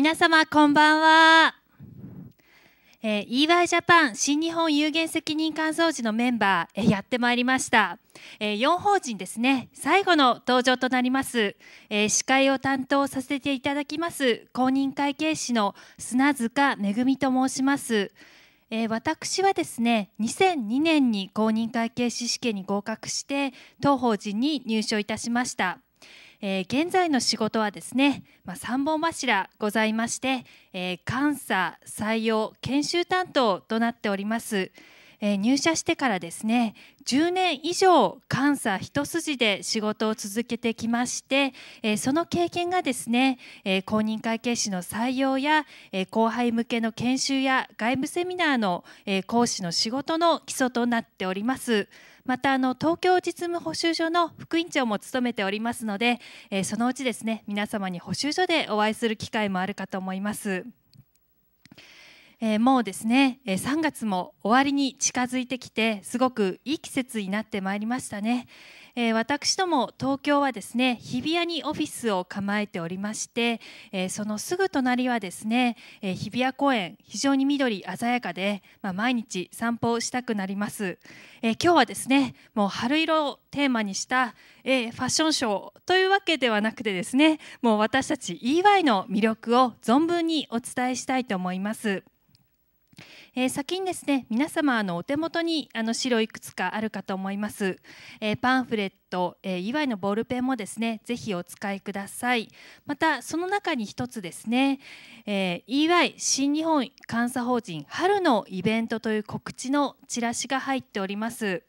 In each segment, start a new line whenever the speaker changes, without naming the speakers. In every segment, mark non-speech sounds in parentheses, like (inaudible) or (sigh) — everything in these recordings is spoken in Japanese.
皆様こんばんは、えー、EY ジャパン新日本有限責任感想時のメンバー、えー、やってまいりました、えー、4法人ですね最後の登場となります、えー、司会を担当させていただきます公認会計士の砂塚恵と申しますえー、私はですね2002年に公認会計士試験に合格して当法人に入所いたしましたえー、現在の仕事はですね、まあ、3本柱ございまして、えー、監査採用研修担当となっております。えー、入社してからですね10年以上監査一筋で仕事を続けてきまして、えー、その経験がですね、えー、公認会計士の採用や、え後輩向けの研修や外部セミナーの、え講師の仕事の基礎となっております。またあの東京実務補修所の副委員長も務めておりますので、えそのうちですね皆様に補修所でお会いする機会もあるかと思います。えもうですね、え3月も終わりに近づいてきてすごくいい季節になってまいりましたね、えー、私ども東京はですね日比谷にオフィスを構えておりまして、えー、そのすぐ隣はですね、えー、日比谷公園非常に緑鮮やかで、まあ、毎日散歩をしたくなります、え今日はですねもう春色をテーマにした、えファッションショーというわけではなくてですねもう私たち EY の魅力を存分にお伝えしたいと思います。えー、先にですね皆様のお手元にあの資料いくつかあるかと思います、えー、パンフレット、えー、いのボールペンもですねぜひお使いくださいまたその中に一つですね、え EY 新日本監査法人春のイベントという告知のチラシが入っております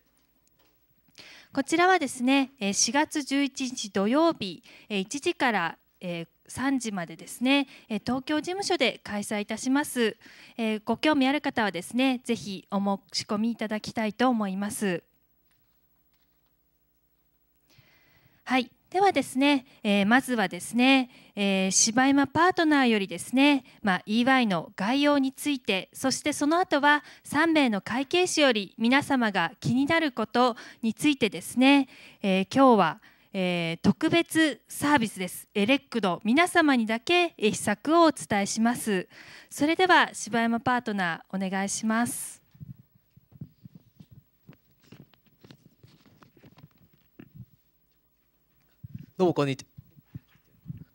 こちらはですね4月11日土曜日1時から、3時までですね、え東京事務所で開催いたします、えご興味ある方はですねぜひお申し込みいただきたいと思いますはいではですね、えー、まずはですね、えー、柴山パートナーよりですね、まあ、EY の概要についてそしてその後は3名の会計士より皆様が気になることについてですね、えー、今日はえー、特別サービスですエレックド皆様にだけ秘策をお伝えしますそれでは柴山パートナーお願いします
どうもこんにちは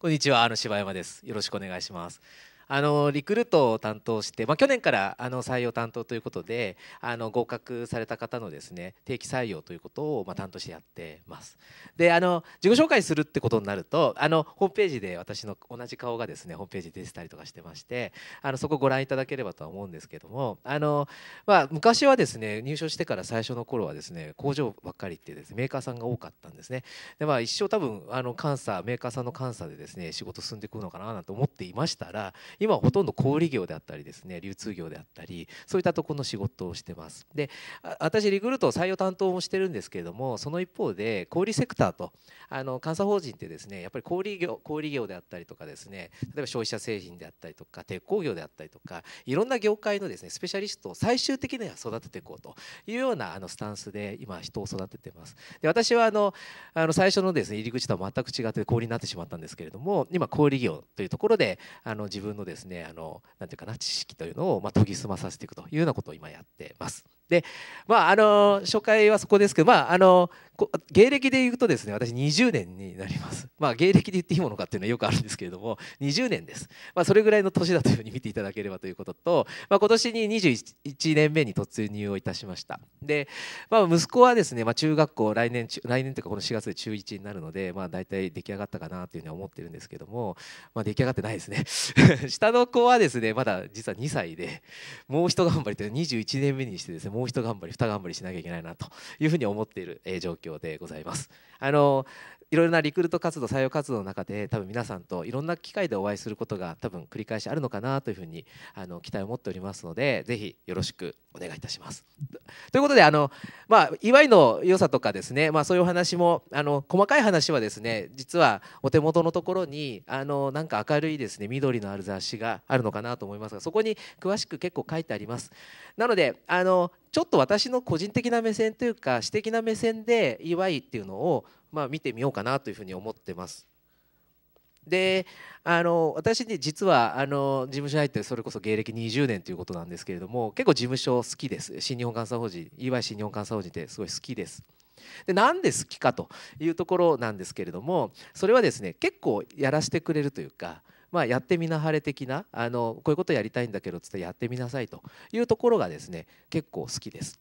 こんにちはあの柴山ですよろしくお願いしますあのリクルートを担当して、まあ、去年からあの採用担当ということであの合格された方のですね定期採用ということをまあ担当してやってます。であの自己紹介するってことになるとあのホームページで私の同じ顔がですねホームページで出てたりとかしてましてあのそこご覧いただければとは思うんですけどもあの、まあ、昔はですね入所してから最初の頃はですね工場ばっかりってです、ね、メーカーさんが多かったんですね。でまあ、一生多分あの監査メーカーさんの監査でですね仕事進んでくるのかななんて思っていましたら今はほとんど小売業であったりですね流通業であったりそういったところの仕事をしてますで私リクルート採用担当もしてるんですけれどもその一方で小売セクターとあの監査法人ってですねやっぱり小売業小売業であったりとかですね例えば消費者製品であったりとか鉄鋼業であったりとかいろんな業界のですねスペシャリストを最終的には育てていこうというようなあのスタンスで今人を育ててますで私はあのあの最初のですね入り口とは全く違って小売になってしまったんですけれども今小売業というところであの自分ののですねあのなていうかな知識というのを、ま研ぎ澄まさせていくというようなことを今やってます。でまああの初回はそこですけどまああの芸歴で言うとですね私20年になります (laughs) まあ芸歴で言っていいものかっていうのはよくあるんですけれども20年です、まあ、それぐらいの年だというふうに見ていただければということと、まあ、今年に21年目に突入をいたしましたで、まあ、息子はですね、まあ、中学校来年来年というかこの4月で中1になるので、まあ、大体出来上がったかなというふうには思ってるんですけども、まあ、出来上がってないですね (laughs) 下の子はですねまだ実は2歳でもう一頑張りというのは21年目にしてですねもう一頑張り二頑張りしなきゃいけないなというふうに思っている状況況でございます。あのいろいろなリクルート活動採用活動の中で多分皆さんといろんな機会でお会いすることが多分繰り返しあるのかなというふうにあの期待を持っておりますのでぜひよろしくお願いいたします。ということであの、まあ、祝いの良さとかですね、まあ、そういう話もあの細かい話はですね実はお手元のところにあのなんか明るいですね緑のある雑誌があるのかなと思いますがそこに詳しく結構書いてあります。なのであのちょっと私の個人的な目線というか私的な目線で祝いっていうのをまあ、見てみようかなというふうに思ってます。であの私ね実はあの事務所入ってそれこそ芸歴20年ということなんですけれども結構事務所好きです新日本監査法人 EY 新日本監査法人ってすごい好きです。でなんで好きかというところなんですけれどもそれはですね結構やらせてくれるというかまあ、やってみなはれ的なあのこういうことやりたいんだけどつってやってみなさいというところがですね結構好きです。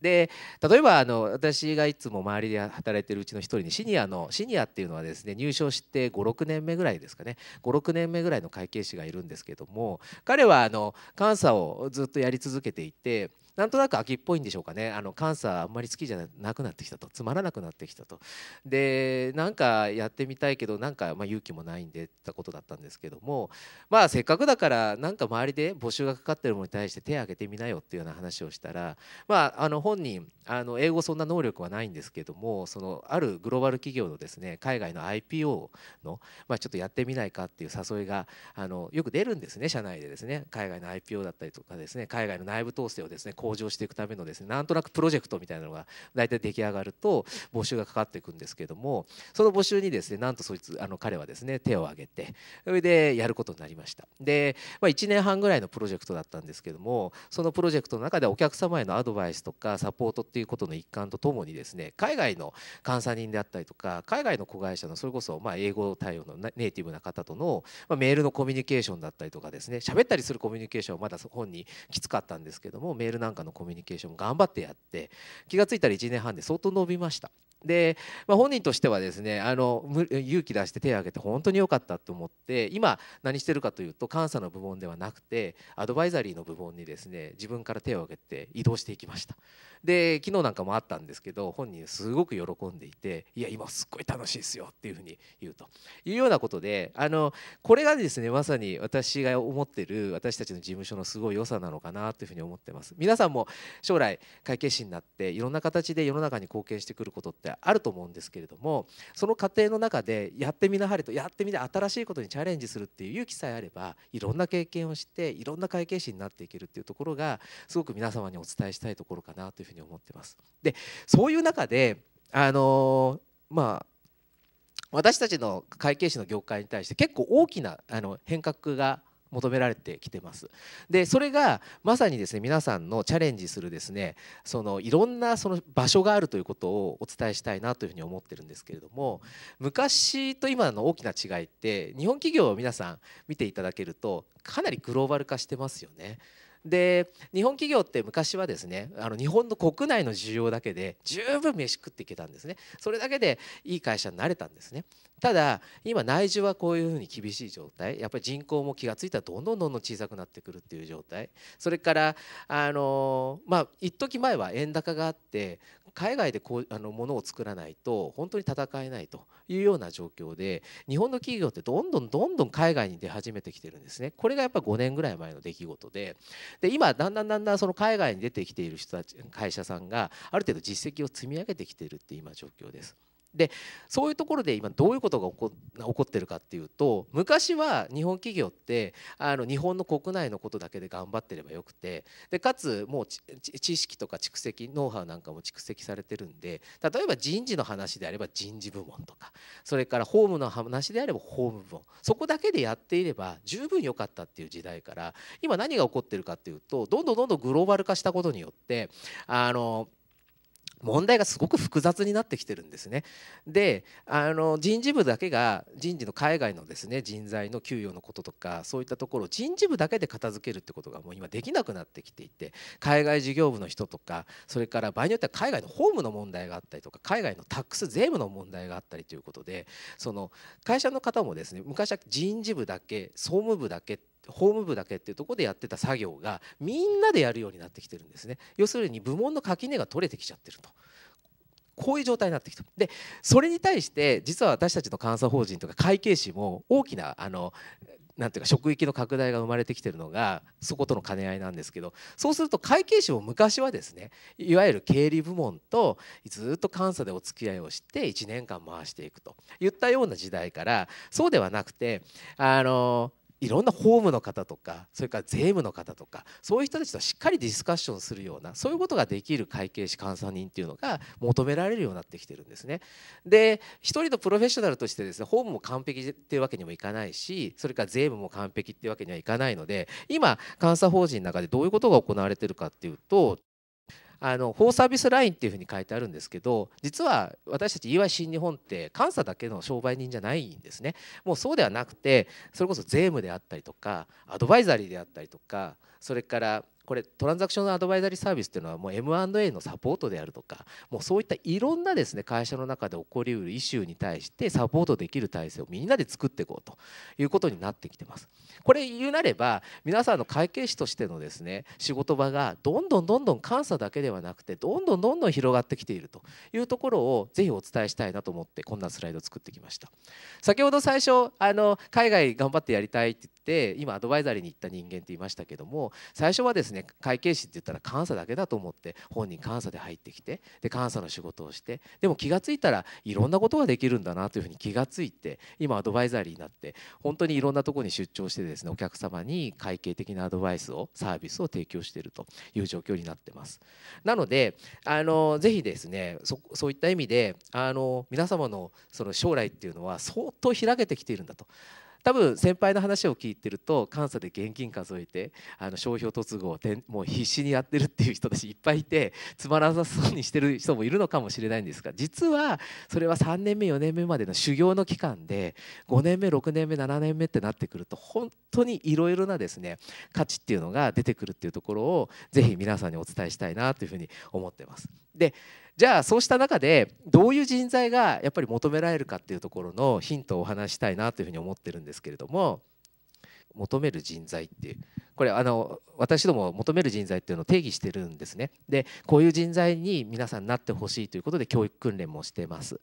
で例えばあの私がいつも周りで働いてるうちの1人にシニアのシニアっていうのはですね入賞して56年目ぐらいですかね56年目ぐらいの会計士がいるんですけども彼はあの監査をずっとやり続けていてなんとなく秋っぽいんでしょうかねあの監査あんまり好きじゃなくなってきたとつまらなくなってきたとでなんかやってみたいけどなんかま勇気もないんでったことだったんですけどもまあせっかくだからなんか周りで募集がかかってるものに対して手を挙げてみなよっていうような話をしたらまああの本人あの英語そんな能力はないんですけどもそのあるグローバル企業のですね海外の IPO のまあ、ちょっとやってみないかっていう誘いがあのよく出るんですね社内でですね海外の IPO だったりとかですね海外の内部統制をですね向上していくためのですねなんとなくプロジェクトみたいなのが大体出来上がると募集がかかっていくんですけどもその募集にですねなんとそいつあの彼はですね手を挙げてそれでやることになりましたで、まあ、1年半ぐらいのプロジェクトだったんですけどもそのプロジェクトの中でお客様へのアドバイスとかサポートっていうことの一環とともにですね海外の監査人であったりとか海外の子会社のそれこそま英語対応のネイティブな方とのメールのコミュニケーションだったりとかですね喋ったりするコミュニケーションはまだ本にきつかったんですけどもメールなんかのコミュニケーションも頑張ってやって気が付いたら1年半で相当伸びました。で、まあ、本人としてはですねあの勇気出して手を挙げて本当に良かったと思って今何してるかというと監査の部門ではなくてアドバイザリーの部門にですね自分から手を挙げて移動していきましたで昨日なんかもあったんですけど本人すごく喜んでいていや今すっごい楽しいですよっていうふうに言うというようなことであのこれがですねまさに私が思ってる私たちの事務所のすごい良さなのかなというふうに思ってます皆さんも将来会計士になっていろんな形で世の中に貢献してくることってあると思うんですけれどもその過程の中でやってみなはれとやってみて新しいことにチャレンジするっていう勇気さえあればいろんな経験をしていろんな会計士になっていけるっていうところがすごく皆様にお伝えしたいところかなというふうに思ってます。でそういう中であのまあ私たちの会計士の業界に対して結構大きなあの変革が求められてきてます。でそれがまさにですね皆さんのチャレンジするですねそのいろんなその場所があるということをお伝えしたいなというふうに思ってるんですけれども昔と今の大きな違いって日本企業を皆さん見ていただけるとかなりグローバル化してますよね。で日本企業って昔はですねあの日本の国内の需要だけで十分飯食っていけたんですねそれだけでいい会社になれたんですねただ今内需はこういうふうに厳しい状態やっぱり人口も気が付いたらどんどんどんどん小さくなってくるっていう状態それからあのまあ一時前は円高があって海外でこうあの物を作らないと本当に戦えないというような状況で日本の企業ってどんどんどんどん海外に出始めてきてるんですねこれがやっぱ5年ぐらい前の出来事でで今だんだんだんだんその海外に出てきている人たち会社さんがある程度実績を積み上げてきているって今状況です。でそういうところで今どういうことが起こ起こってるかっていうと昔は日本企業ってあの日本の国内のことだけで頑張ってればよくてでかつもう知識とか蓄積ノウハウなんかも蓄積されてるんで例えば人事の話であれば人事部門とかそれから法務の話であれば法務部門そこだけでやっていれば十分良かったっていう時代から今何が起こってるかっていうとどんどんどんどんグローバル化したことによってあの問題がすごく複雑になってきてるんですね。であの人事部だけが人事の海外のですね人材の給与のこととかそういったところを人事部だけで片付けるってことがもう今できなくなってきていて海外事業部の人とかそれから場合によっては海外の法務の問題があったりとか海外のタックス税務の問題があったりということでその会社の方もですね昔は人事部だけ総務部だけって法務部だけっていうところでやってた作業がみんなでやるようになってきてるんですね要するに部門の垣根が取れてきちゃってるとこういう状態になってきたでそれに対して実は私たちの監査法人とか会計士も大きなあのなんていうか職域の拡大が生まれてきてるのがそことの兼ね合いなんですけどそうすると会計士も昔はですねいわゆる経理部門とずっと監査でお付き合いをして1年間回していくといったような時代からそうではなくてあのいろんな法務の方とかそれから税務の方とかそういう人たちとしっかりディスカッションするようなそういうことができる会計士監査人っていうのが求められるようになってきてるんですね。で一人のプロフェッショナルとしてですね法務も完璧っていうわけにもいかないしそれから税務も完璧っていうわけにはいかないので今監査法人の中でどういうことが行われてるかっていうとあの法サービスラインっていうふうに書いてあるんですけど実は私たち EY 新日本って監査だけの商売人じゃないんですねもうそうではなくてそれこそ税務であったりとかアドバイザリーであったりとかそれからこれトランザクションアドバイザリーサービスっていうのはもう M&A のサポートであるとかもうそういったいろんなですね会社の中で起こりうるイシューに対してサポートできる体制をみんなで作っていこうということになってきてます。これ言うなれば皆さんの会計士としてのですね仕事場がどんどんどんどん監査だけではなくてどんどんどんどん広がってきているというところをぜひお伝えしたいなと思ってこんなスライドを作ってきました。先ほど最初あの海外頑張ってやりたいってて今アドバイザリーに行った人間っていましたけども最初はですね会計士って言ったら監査だけだと思って本人監査で入ってきてで監査の仕事をしてでも気が付いたらいろんなことができるんだなというふうに気が付いて今アドバイザリーになって本当にいろんなとこに出張してですねお客様に会計的なアドバイスをサービスを提供しているという状況になってます。なのであのぜひですねそういった意味であの皆様のその将来っていうのは相当開けてきているんだと多分先輩の話を聞いてると監査で現金数えてあの商標突合をもう必死にやってるっていう人たちいっぱいいてつまらなそうにしてる人もいるのかもしれないんですが実はそれは3年目4年目までの修行の期間で5年目6年目7年目ってなってくると本当にいろいろなですね価値っていうのが出てくるっていうところをぜひ皆さんにお伝えしたいなというふうに思ってます。でじゃあそうした中でどういう人材がやっぱり求められるかっていうところのヒントをお話したいなというふうに思ってるんですけれども。求める人材ってこれあの私ども求める人材っていうのを定義してるんですねでこういう人材に皆さんなってほしいということで教育訓練もしてます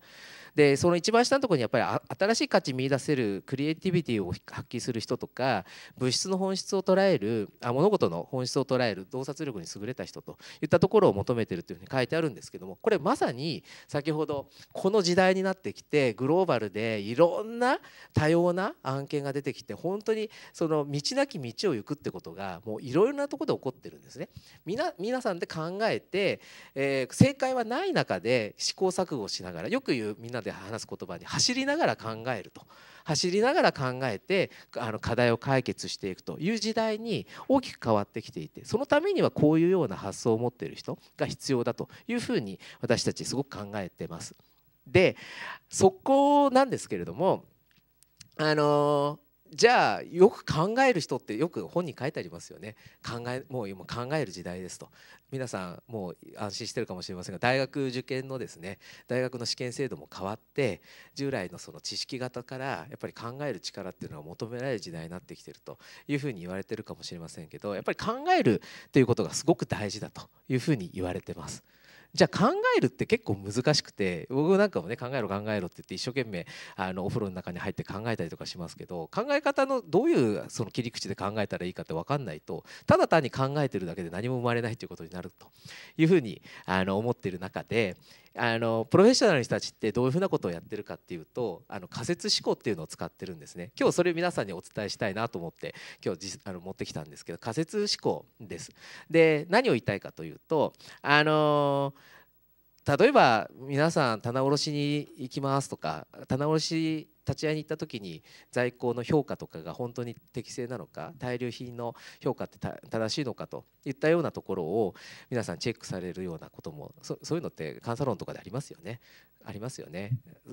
でその一番下のところにやっぱり新しい価値見いだせるクリエイティビティを発揮する人とか物質の本質を捉えるあ物事の本質を捉える洞察力に優れた人といったところを求めてるというふうに書いてあるんですけどもこれまさに先ほどこの時代になってきてグローバルでいろんな多様な案件が出てきて本当にそその道なき道を行くってことがもういろいろなとこで起こってるんですね。皆さんで考えて、えー、正解はない中で試行錯誤しながらよく言うみんなで話す言葉に走りながら考えると走りながら考えてあの課題を解決していくという時代に大きく変わってきていてそのためにはこういうような発想を持っている人が必要だというふうに私たちすごく考えてます。でそこなんですけれどもあのじゃあよく考える人ってよく本に書いてありますよね考えもう今考える時代ですと皆さんもう安心してるかもしれませんが大学受験のですね大学の試験制度も変わって従来のその知識型からやっぱり考える力っていうのが求められる時代になってきてるというふうに言われてるかもしれませんけどやっぱり考えるということがすごく大事だというふうに言われてます。じゃあ考えるって結構難しくて僕なんかもね考えろ考えろって言って一生懸命あのお風呂の中に入って考えたりとかしますけど考え方のどういうその切り口で考えたらいいかって分かんないとただ単に考えてるだけで何も生まれないということになるというふうにあの思ってる中であのプロフェッショナルの人たちってどういうふうなことをやってるかっていうとあの仮説思考っていうのを使ってるんですね今日それを皆さんにお伝えしたいなと思って今日あの持ってきたんですけど仮説思考ですで何を言いたいかというとあのー例えば皆さん棚卸しに行きますとか棚卸立ち会いに行った時に在庫の評価とかが本当に適正なのか滞留品の評価って正しいのかといったようなところを皆さんチェックされるようなこともそういうのって監査論とかでありますよね。ありますよね。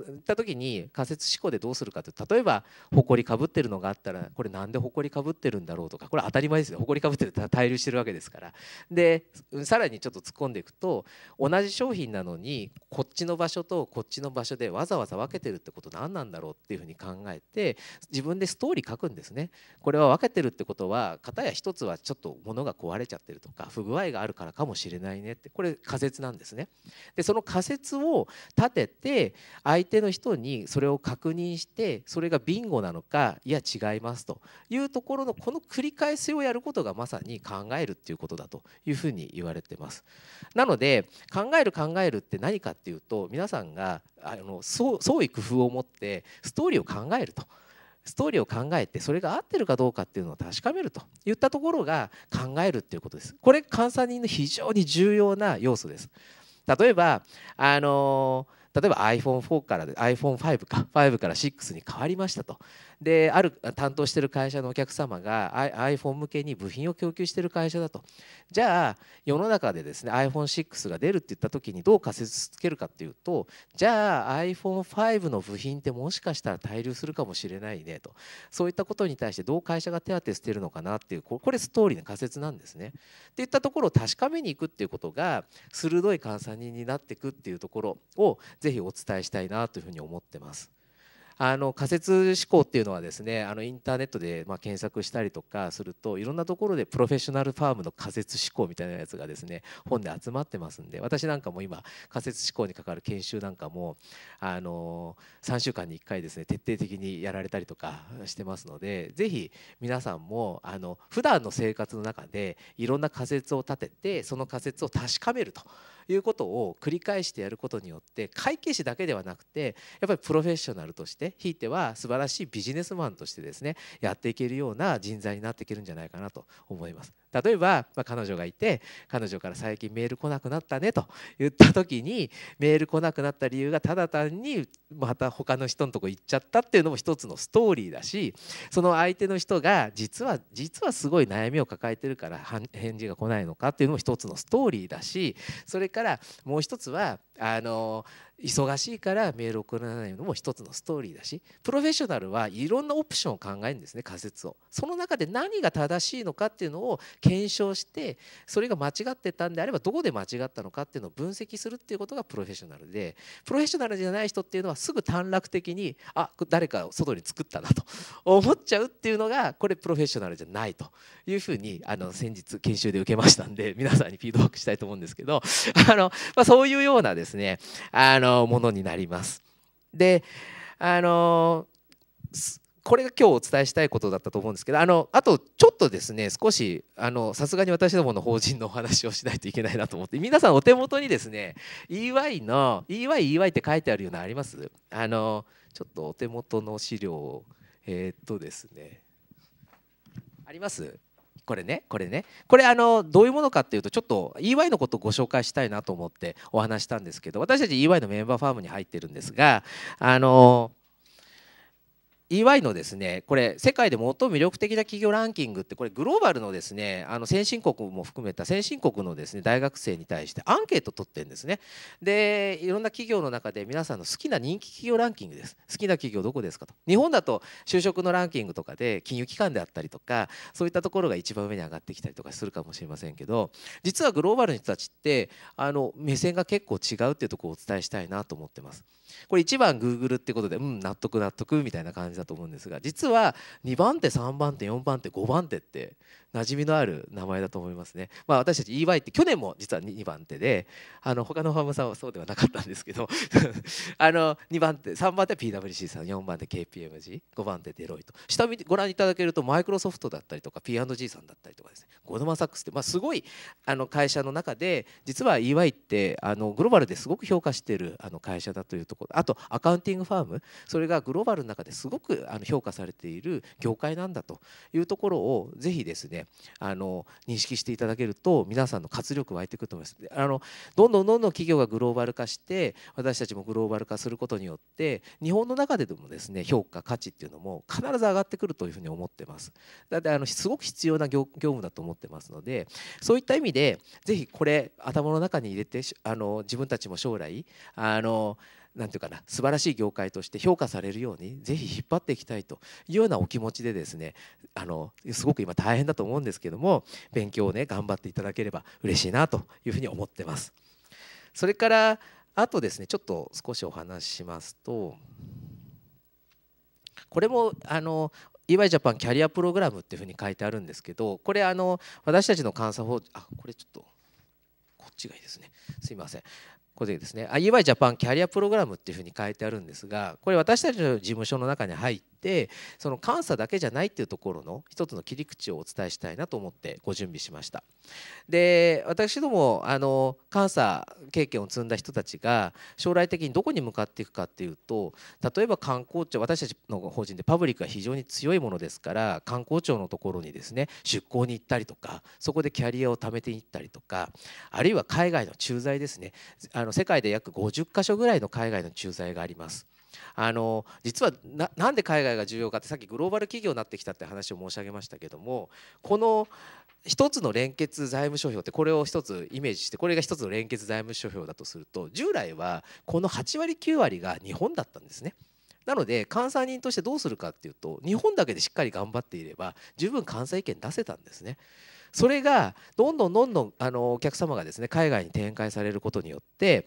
いった時に仮説思考でどうするかって例えば埃かぶってるのがあったらこれなんで埃かぶってるんだろうとかこれ当たり前ですよ埃かぶってる滞留してるわけですからでさらにちょっと突っ込んでいくと同じ商品なのにこっちの場所とこっちの場所でわざわざ分けてるってこと何なんだろうっていうふうに考えて自分でストーリー書くんですね。これは分けてるってことは片や一つはちょっと物が壊れちゃってるとか不具合があるからかもしれないねってこれ仮説なんですね。でその仮説を立ててて相手の人にそれを確認してそれがビンゴなのかいや違いますというところのこの繰り返しをやることがまさに考えるっていうことだというふうに言われてます。なので考える考えるって何かっていうと皆さんがあの創意工夫を持ってストーリーを考えると。ストーリーを考えてそれが合ってるかどうかっていうのを確かめるといったところが考えるっていうことです。これ監査人の非常に重要な要素です。例えばあのー例えば iPhone4 から iPhone5 か5から6に変わりましたとである担当してる会社のお客様が iPhone 向けに部品を供給してる会社だとじゃあ世の中でですね iPhone6 が出るって言った時にどう仮説つけるかっていうとじゃあ iPhone5 の部品ってもしかしたら滞留するかもしれないねとそういったことに対してどう会社が手当てしてるのかなっていうこれストーリーの仮説なんですね。っていったところを確かめに行くっていうことが鋭い監査人になっていくっていうところをぜひお伝えしたいなというふうに思ってます。あの仮説思考っていうのはですねあのインターネットでま検索したりとかするといろんなところでプロフェッショナルファームの仮説思考みたいなやつがですね本で集まってますんで私なんかも今仮説思考にかかる研修なんかもあの3週間に1回ですね徹底的にやられたりとかしてますので是非皆さんもあの普段の生活の中でいろんな仮説を立ててその仮説を確かめるということを繰り返してやることによって会計士だけではなくてやっぱりプロフェッショナルとしてひいては素晴らしいビジネスマンとしてですねやっていけるような人材になっていけるんじゃないかなと思います。例えば、まあ、彼女がいて彼女から最近メール来なくなったねと言った時にメール来なくなった理由がただ単にまた他の人のとこ行っちゃったっていうのも一つのストーリーだしその相手の人が実は実はすごい悩みを抱えてるから返事が来ないのかっていうのも一つのストーリーだしそれかららもう一つはあの忙しいからメール送らないのも一つのストーリーだしプロフェッショナルはいろんなオプションを考えるんですね仮説をその中で何が正しいのかっていうのを検証してそれが間違ってたんであればどこで間違ったのかっていうのを分析するっていうことがプロフェッショナルでプロフェッショナルじゃない人っていうのはすぐ短絡的にあ誰か外に作ったなと (laughs) 思っちゃうっていうのがこれプロフェッショナルじゃないというふうにあの先日研修で受けましたんで皆さんにフィードバックしたいと思うんですけどあの、まあ、そういうようなですねあのものになります。であのこれが今日お伝えしたいことだったと思うんですけどあのあとちょっとですね少しさすがに私どもの法人のお話をしないといけないなと思って皆さんお手元にですね EY の EYEY EY って書いてあるようなありますあのちょっとお手元の資料をえー、っとですねありますこれねこれねこれあのどういうものかっていうとちょっと EY のことをご紹介したいなと思ってお話したんですけど私たち EY のメンバーファームに入ってるんですがあの EY のですねこれ世界で最も魅力的な企業ランキングってこれグローバルのですねあの先進国も含めた先進国のですね大学生に対してアンケート取ってるんですねでいろんな企業の中で皆さんの好きな人気企業ランキングです好きな企業どこですかと日本だと就職のランキングとかで金融機関であったりとかそういったところが一番上に上がってきたりとかするかもしれませんけど実はグローバルの人たちってあの目線が結構違うっていうところをお伝えしたいなと思ってますこれ1番 Google ってことでうん納得納得みたいな感じだと思うんですが実は2番手3番手4番手5番手って馴染みのある名前だと思いますね、まあ、私たち EY って去年も実は2番手であの他のファームさんはそうではなかったんですけど (laughs) あの2番手3番手 PWC さん4番手 KPMG5 番手デロイト下見ご覧いただけるとマイクロソフトだったりとか P&G さんだったりとかですねゴドルマサックスって、まあ、すごいあの会社の中で実は EY ってあのグローバルですごく評価しているあの会社だというところあとアカウンティングファームそれがグローバルの中ですごくくあの評価されている業界なんだというところをぜひですねあの認識していただけると皆さんの活力湧いてくると思います。あのどんどんどんどん企業がグローバル化して私たちもグローバル化することによって日本の中ででもですね評価価値っていうのも必ず上がってくるというふうに思ってます。だってあのすごく必要な業務だと思ってますのでそういった意味でぜひこれ頭の中に入れてあの自分たちも将来あのんていうかな素晴らしい業界として評価されるようにぜひ引っ張っていきたいというようなお気持ちでですねあのすごく今大変だと思うんですけども勉強をね頑張っていただければ嬉しいなというふうに思ってます。それからあとですねちょっと少しお話ししますとこれもあの EY ジャパンキャリアプログラムっていうふうに書いてあるんですけどこれあの私たちの監査法あこれちょっとこっちがいいですねすいませんこれでですね i y ジャパンキャリアプログラムっていうふうに書いてあるんですがこれ私たちの事務所の中に入ってその監査だけじゃないっていうところの一つの切り口をお伝えしたいなと思ってご準備しましたで私どもあの監査経験を積んだ人たちが将来的にどこに向かっていくかっていうと例えば観光庁私たちの法人でパブリックが非常に強いものですから観光庁のところにですね出向に行ったりとかそこでキャリアを貯めていったりとかあるいは海外の駐在ですねあの世界で約50か所ぐらいの海外の駐在があります。あの実は何で海外が重要かってさっきグローバル企業になってきたって話を申し上げましたけどもこの一つの連結財務諸表ってこれを一つイメージしてこれが一つの連結財務諸表だとすると従来はこの8割9割が日本だったんですね。なので監査人としてどうするかっていうと日本だけでしっかり頑張っていれば十分監査意見出せたんですね。それがどんどんどんどんあのお客様がですね海外に展開されることによって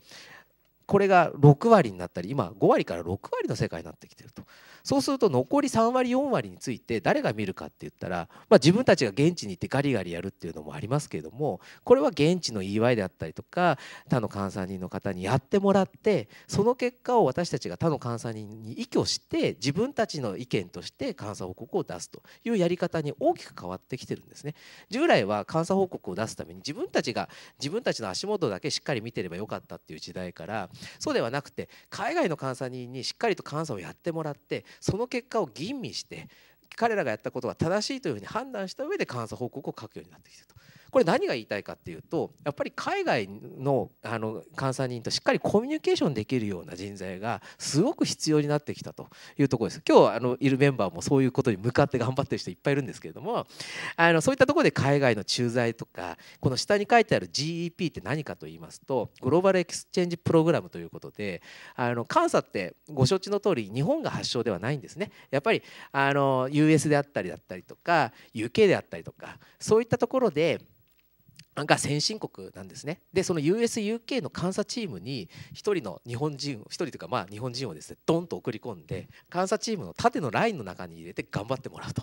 これが6割になったり今5割から6割の世界になってきてるとそうすると残り3割4割について誰が見るかって言ったら、まあ、自分たちが現地に行ってガリガリやるっていうのもありますけれどもこれは現地の EY であったりとか他の監査人の方にやってもらってその結果を私たちが他の監査人に依拠して自分たちの意見として監査報告を出すというやり方に大きく変わってきてるんですね。従来は監査報告を出すために自分たちが自分たちの足元だけしっかり見てればよかったっていう時代からそうではなくて海外の監査人にしっかりと監査をやってもらってその結果を吟味して彼らがやったことが正しいというふうに判断した上で監査報告を書くようになってきてると。これ何が言いたいかっていうとやっぱり海外のあの監査人としっかりコミュニケーションできるような人材がすごく必要になってきたというところです。今日あのいるメンバーもそういうことに向かって頑張ってる人いっぱいいるんですけれどもあのそういったところで海外の駐在とかこの下に書いてある GEP って何かと言いますとグローバルエクスチェンジプログラムということであの監査ってご承知の通り日本が発祥ではないんですね。やっぱりあの US であったりだったりとか UK であったりとかそういったところでが先進国なんですねでその USUK の監査チームに1人の日本人1人というかまあ日本人をですねドンと送り込んで監査チームの縦のラインの中に入れて頑張ってもらうと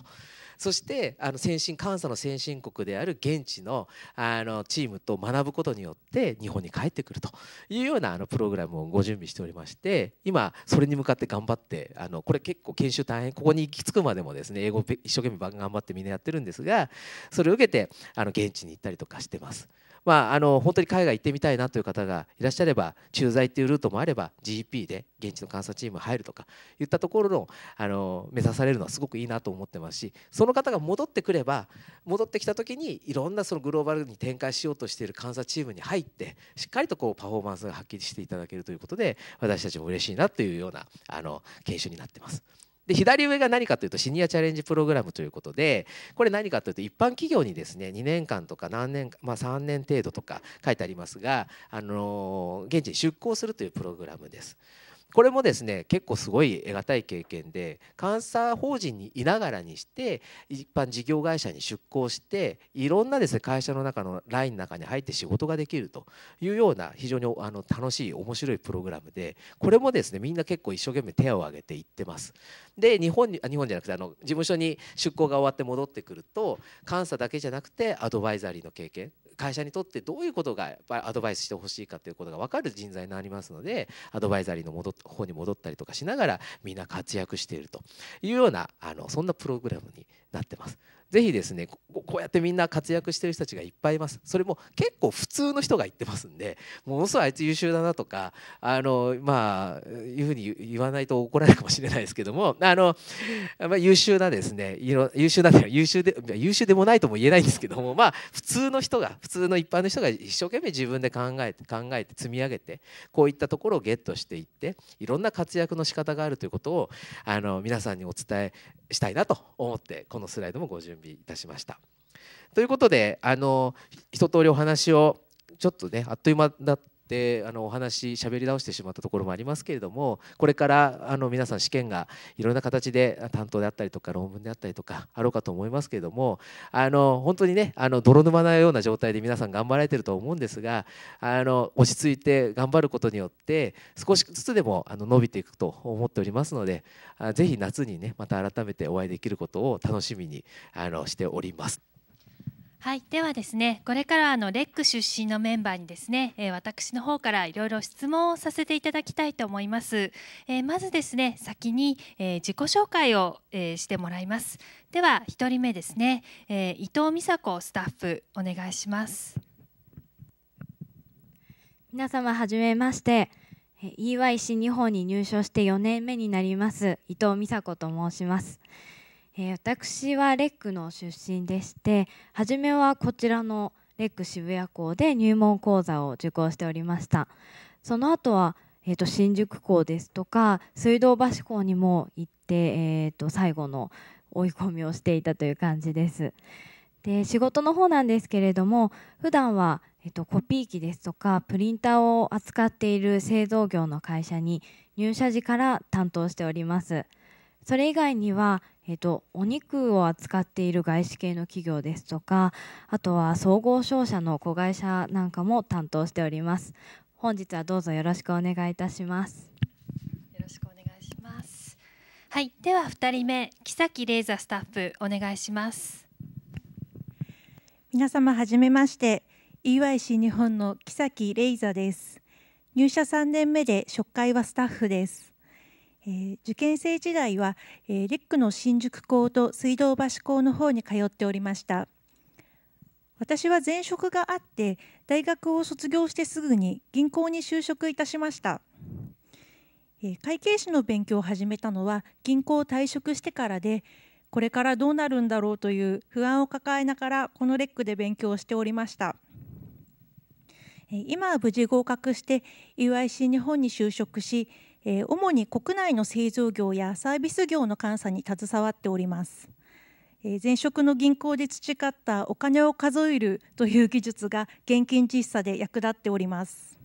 そしてあの先進監査の先進国である現地のあのチームと学ぶことによって日本に帰ってくるというようなあのプログラムをご準備しておりまして今それに向かって頑張ってあのこれ結構研修大変ここに行き着くまでもですね英語一生懸命頑張ってみんなやってるんですがそれを受けてあの現地に行ったりとかしてます。まあ、あの本当に海外行ってみたいなという方がいらっしゃれば駐在っていうルートもあれば g p で現地の監査チーム入るとかいったところのあの目指されるのはすごくいいなと思ってますしその方が戻ってくれば戻ってきた時にいろんなそのグローバルに展開しようとしている監査チームに入ってしっかりとこうパフォーマンスが発揮していただけるということで私たちも嬉しいなというようなあの研修になってます。で左上が何かというとシニアチャレンジプログラムということでこれ何かというと一般企業にですね2年間とか何年まあ、3年程度とか書いてありますがあの現地に出向するというプログラムです。これもですね結構すごい得難い経験で監査法人にいながらにして一般事業会社に出向していろんなですね会社の中のラインの中に入って仕事ができるというような非常にあの楽しい面白いプログラムでこれもですねみんな結構一生懸命手を挙げていってます。で日本にあ日本じゃなくてあの事務所に出向が終わって戻ってくると監査だけじゃなくてアドバイザリーの経験会社にとってどういうことがやっぱりアドバイスしてほしいかということが分かる人材になりますのでアドバイザリーの戻方に戻ったりとかしながらみんな活躍しているというようなあのそんなプログラムになってます。ぜひですねこうやってみんな活躍してる人たちがいっぱいいますそれも結構普通の人が言ってますんでものすごいあいつ優秀だなとかあのまあいうふうに言わないと怒られるかもしれないですけどもあの、まあ、優秀なですね優秀な優秀で優秀でもないとも言えないんですけどもまあ普通の人が普通の一般の人が一生懸命自分で考えて考えて積み上げてこういったところをゲットしていっていろんな活躍の仕方があるということをあの皆さんにお伝えしたいなと思ってこののスライドもご準備いたしました。ということであの一通りお話をちょっとねあっという間だったってあのお話しゃべり倒してしまったところもありますけれどもこれからあの皆さん試験がいろんな形で担当であったりとか論文であったりとかあろうかと思いますけれどもあの本当にねあの泥沼なような状態で皆さん頑張られてると思うんですがあの落ち着いて頑張ることによって少しずつでもあの伸びていくと思っておりますのでぜひ夏にねまた改めてお会いできることを楽しみにあのしております。
はい、ではですね、これからあのレック出身のメンバーにですね、えー、私の方からいろいろ質問をさせていただきたいと思います。えー、まずですね、先に、えー、自己紹介を、えしてもらいます。では一人目ですね、
え伊藤美佐子スタッフお願いします。皆様はじめまして、EY c 日本に入所して4年目になります伊藤美佐子と申します。え私はレックの出身でして初めはこちらのレック渋谷校で入門講座を受講しておりましたその後は、えーと、新宿校ですとか水道橋校にも行って、えーと最後の追い込みをしていたという感じですで仕事の方なんですけれども普段はえっと、コピー機ですとかプリンターを扱っている製造業の会社に入社時から担当しておりますそれ以外にはえっと、お肉を扱っている外資系の企業ですとかあとは総合商社の子会社なんかも担当しております本日はどうぞよろしくお願いいたしますよろ
しくお願いしますはいでは二人目木崎レーザースタッフお願いします
皆様はじめまして EYC 日本の木崎レイザです入社3年目で初回はスタッフですえー、受験生時代は、えー、レックの新宿校と水道橋校の方に通っておりました私は前職があって大学を卒業してすぐに銀行に就職いたしました会計士の勉強を始めたのは銀行を退職してからでこれからどうなるんだろうという不安を抱えながらこのレックで勉強しておりました今は無事合格して UIC 日本に就職しえ主に国内の製造業やサービス業の監査に携わっております。え前職の銀行で培ったお金を数えるという技術が現金実査で役立っております。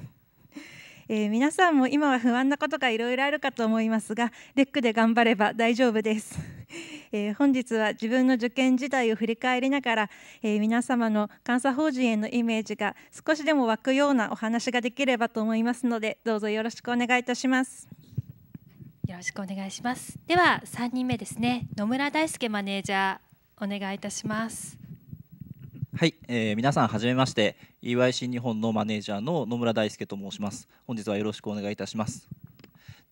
(laughs) え皆さんも今は不安なことがいろいろあるかと思いますが、レックで頑張れば大丈夫です。(laughs) えー、本日は自分の受験時代を振り返りながら、えー、皆様の監査法人へのイメージが少しでも湧くようなお話ができればと思いますのでどうぞよろしくお願いいたします。
よろしくお願いします。では3人目ですね野村大輔マネージャーお願いいたします。
はい、えー、皆さんはめまして EY 新日本のマネージャーの野村大輔と申します。本日はよろしくお願いいたします。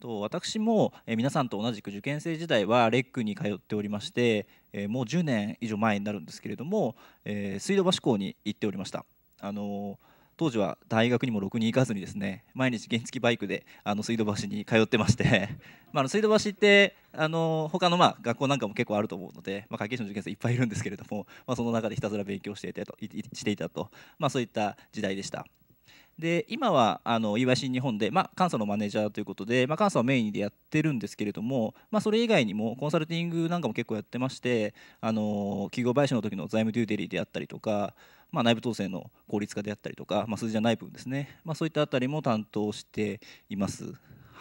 と私も、え皆さんと同じく受験生時代はレックに通っておりまして、えもう10年以上前になるんですけれども、え水道橋校に行っておりました。あの当時は大学にもろくに行かずにですね毎日原付バイクであの水道橋に通ってまして (laughs) まあ水道橋ってあの他のまあ学校なんかも結構あると思うので、まあ、会計士の受験生いっぱいいるんですけれども、まあ、その中でひたすら勉強していたとしていたと、まあ、そういった時代でした。で今はあの岩新日本で、まあ、監査のマネージャーということで、まあ、監査をメインでやってるんですけれども、まあ、それ以外にもコンサルティングなんかも結構やってましてあの企業買収の時の財務デューデリーであったりとか、まあ、内部統制の効率化であったりとか、まあ、数字じゃない分ですね、まあ、そういったあたりも担当しています。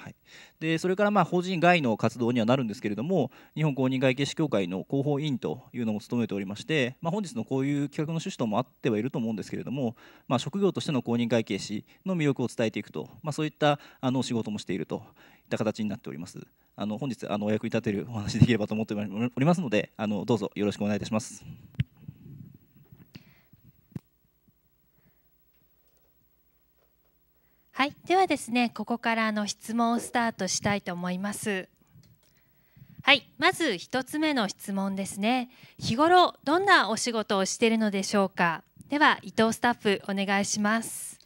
はい、でそれからまあ法人外の活動にはなるんですけれども日本公認会計士協会の広報委員というのも務めておりまして、まあ、本日のこういう企画の趣旨ともあってはいると思うんですけれども、まあ、職業としての公認会計士の魅力を伝えていくと、まあ、そういったあの仕事もしているといった形になっております。あの本日あのお役に立てるお話できればと思っておりますのであのどうぞよろしくお願いいたします。
はい、ではですね、ここからの質問をスタートしたいと思います。はい、まず1つ目の質問ですね。日頃どんなお仕事をしているのでしょうか。では伊藤スタッフお願いしま
す。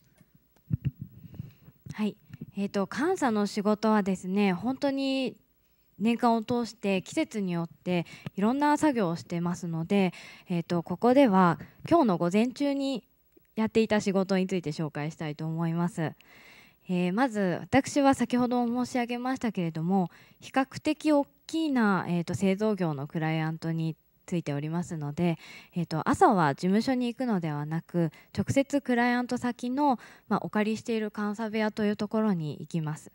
はい、えっ、ー、と監査の仕事はですね、本当に年間を通して季節によっていろんな作業をしてますので、えーとここでは今日の午前中にやっていた仕事について紹介したいと思います。えー、まず私は先ほども申し上げましたけれども比較的大きな、えー、と製造業のクライアントについておりますので、えー、と朝は事務所に行くのではなく直接クライアント先の、まあ、お借りしている監査部屋というところに行きます。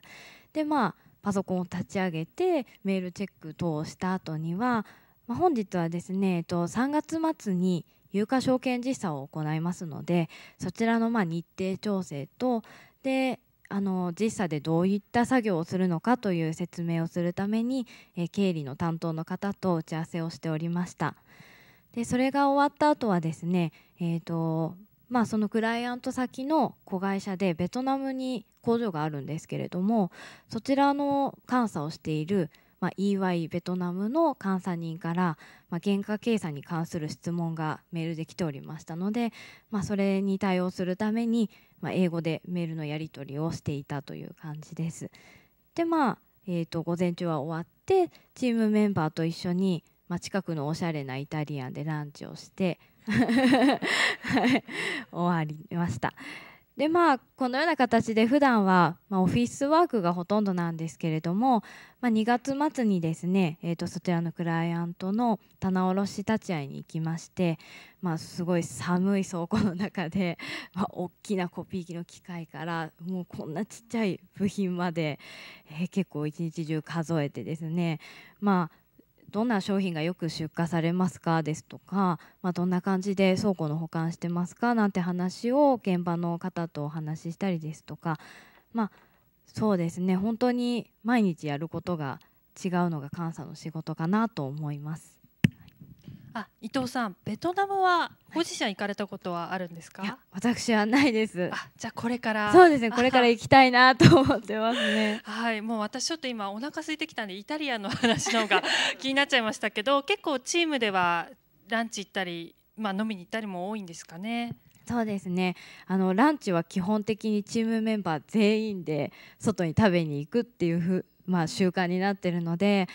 でまあパソコンを立ち上げてメールチェック等をした後には、まあ、本日はですね、えっと、3月末に有価証券実査を行いますのでそちらのま日程調整とであの実査でどういった作業をするのかという説明をするために、え経理の担当の方と打ち合わせをしておりましたでそれが終わった後はですね、えーとまあ、そのクライアント先の子会社でベトナムに工場があるんですけれどもそちらの監査をしているまあ、EY ベトナムの監査人から、まあ、原価計算に関する質問がメールで来ておりましたので、まあ、それに対応するために、ま英語でメールのやり取りをしていたという感じです。でまあ、えー、と午前中は終わってチームメンバーと一緒に、ま近くのおしゃれなイタリアンでランチをして (laughs) はい、終わりました。でまあこのような形で普段はまオフィスワークがほとんどなんですけれども、まあ、2月末にですね、えー、とそちらのクライアントの棚卸し立ち会いに行きまして、まあ、すごい寒い倉庫の中で、(laughs) まあ、大きなコピー機の機械からもうこんなちっちゃい部品まで、えー、結構一日中数えてですねまあどんな商品がよく出荷されますかですとか、まあ、どんな感じで倉庫の保管してますかなんて話を現場の方とお話ししたりですとか、まあ、そうですね本当に毎日やることが違うのが監査の仕事かなと思います。
あ、伊藤さん、ベトナムはご自身行かれたことはあるんですか？
私はないです。あ、じゃあこれから。そうですね、これから行きたいなと思ってますね。(laughs) はい、もう私ちょっと
今お腹空いてきたんでイタリアンの話の方が (laughs) 気になっちゃいましたけど、結構チームではランチ行ったり、まあ飲みに行ったりも多いんですかね。
そうですねあのランチは基本的にチームメンバー全員で外に食べに行くっていうふ、まあ、習慣になってるので、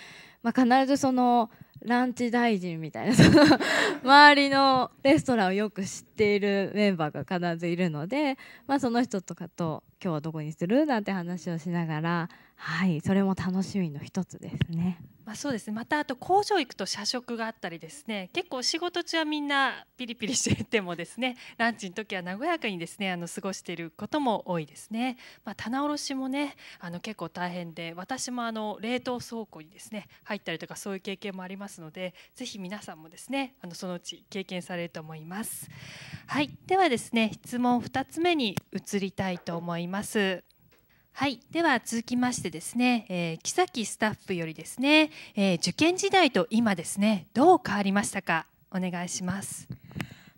まあ、必ずそのランチ大臣みたいな (laughs) 周りのレストランをよく知っているメンバーが必ずいるので、まあ、その人とかと今日はどこにするなんて話をしながらはいそれも楽しみの一つですね。
まあ、そうですねまたあと工場行くと社食があったりですね結構仕事中はみんなピリピリしててもですねランチの時は和やかにですねあの過ごしていることも多いですね、まあ、棚卸しもねあの結構大変で私もあの冷凍倉庫にですね入ったりとかそういう経験もありますのでぜひ皆さんもですねあのそのうち経験されると思いますはいではですね質問2つ目に移りたいと思います。はい、では続きましてですね、えー、木崎スタッフよりですね、えー、受験時代と今ですね、どう変わりましたか、お願いします。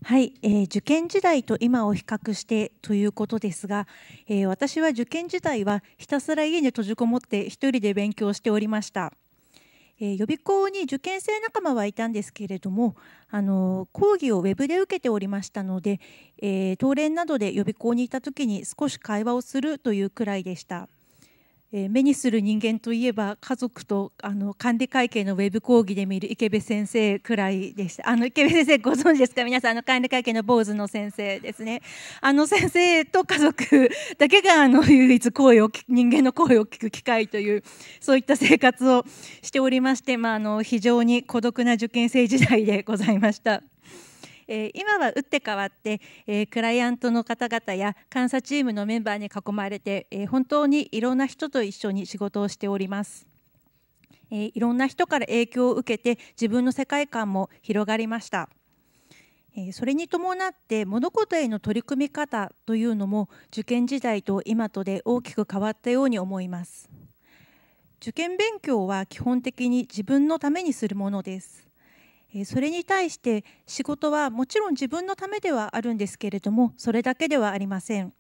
はい、えー、受験時代と今を比較してということですが、えー、私は受験時代はひたすら家に閉じこもって一人で勉強しておりました。えー、予備校に受験生仲間はいたんですけれどもあの講義をウェブで受けておりましたので、えー、東連などで予備校にいた時に少し会話をするというくらいでした。えー、目にする人間といえば家族とあの管理会計のウェブ講義で見る池部先生くらいでしたあの池部先生ご存知ですか皆さんあの管理会計の坊主の先生ですねあの先生と家族だけがあの唯一声を人間の声を聞く機会というそういった生活をしておりまして、まあ、あの非常に孤独な受験生時代でございました。え今は打って変わって、えクライアントの方々や監査チームのメンバーに囲まれて、え本当にいろんな人と一緒に仕事をしております。えいろんな人から影響を受けて自分の世界観も広がりました。それに伴って物事への取り組み方というのも受験時代と今とで大きく変わったように思います。受験勉強は基本的に自分のためにするものです。それに対して仕事はもちろん自分のためではあるんですけれどもそれだけではありません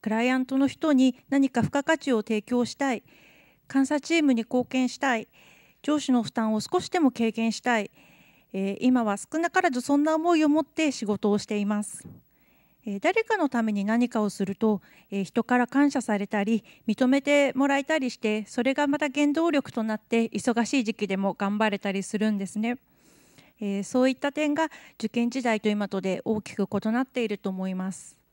クライアントの人に何か付加価値を提供したい監査チームに貢献したい上司の負担を少しでも軽減したい今は少なからずそんな思いを持って仕事をしています。え誰かのために何かをすると、え人から感謝されたり認めてもらえたりしてそれがまた原動力となって忙しい時期でも頑張れたりするんですね、えそういった点が受験時代と今とで大きく異なっていると思います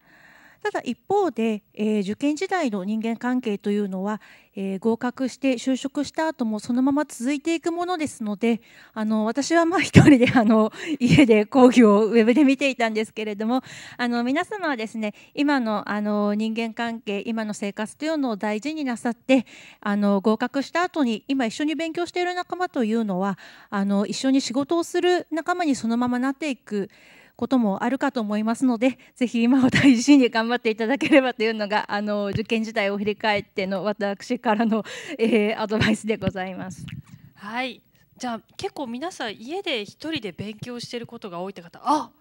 ただ一方で、えー、受験時代の人間関係というのは、えー、合格して就職した後もそのまま続いていくものですのであの私はまあ一人で (laughs) あの家で講義をウェブで見ていたんですけれどもあの皆様はですね今のあの人間関係今の生活というのを大事になさってあの合格した後に今一緒に勉強している仲間というのはあの一緒に仕事をする仲間にそのままなっていく。こともあるかと思いますのでぜひ今を大事に頑張っていただければというのがあの受験自体を振り返っての私からの、えー、アドバイスでございます。
はいじゃあ結構皆さん家で1人で勉強してることが多いって方あ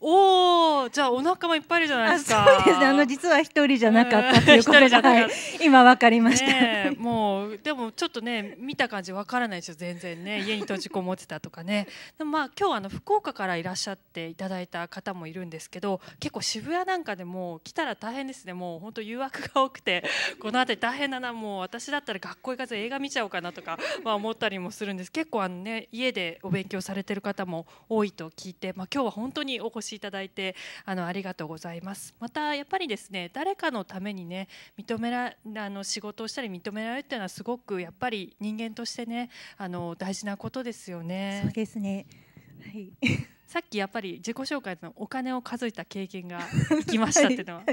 おお、じゃあお腹もいっぱいいるじゃないですか。そうですね。あの
実は一人じゃなかったっていうことが、はい、今わかりました。
もうでもちょっとね見た感じわからないですよ全然ね (laughs) 家に閉じこもってたとかね。でもまあ今日あの福岡からいらっしゃっていただいた方もいるんですけど、結構渋谷なんかでも来たら大変ですね。もう本当誘惑が多くて (laughs) この辺り大変だなもう私だったら学校行かず映画見ちゃおうかなとかまあ思ったりもするんです。結構あのね家でお勉強されてる方も多いと聞いて、まあ今日は本当にお越ししいただいてあのありがとうございますまたやっぱりですね誰かのためにね認めらあの仕事をしたり認められるっていうのはすごくやっぱり人間としてねあの大事なことですよねそうですねはい (laughs) さっきやっぱり自己紹介のお金を数えた経験が (laughs) きましたっていうのは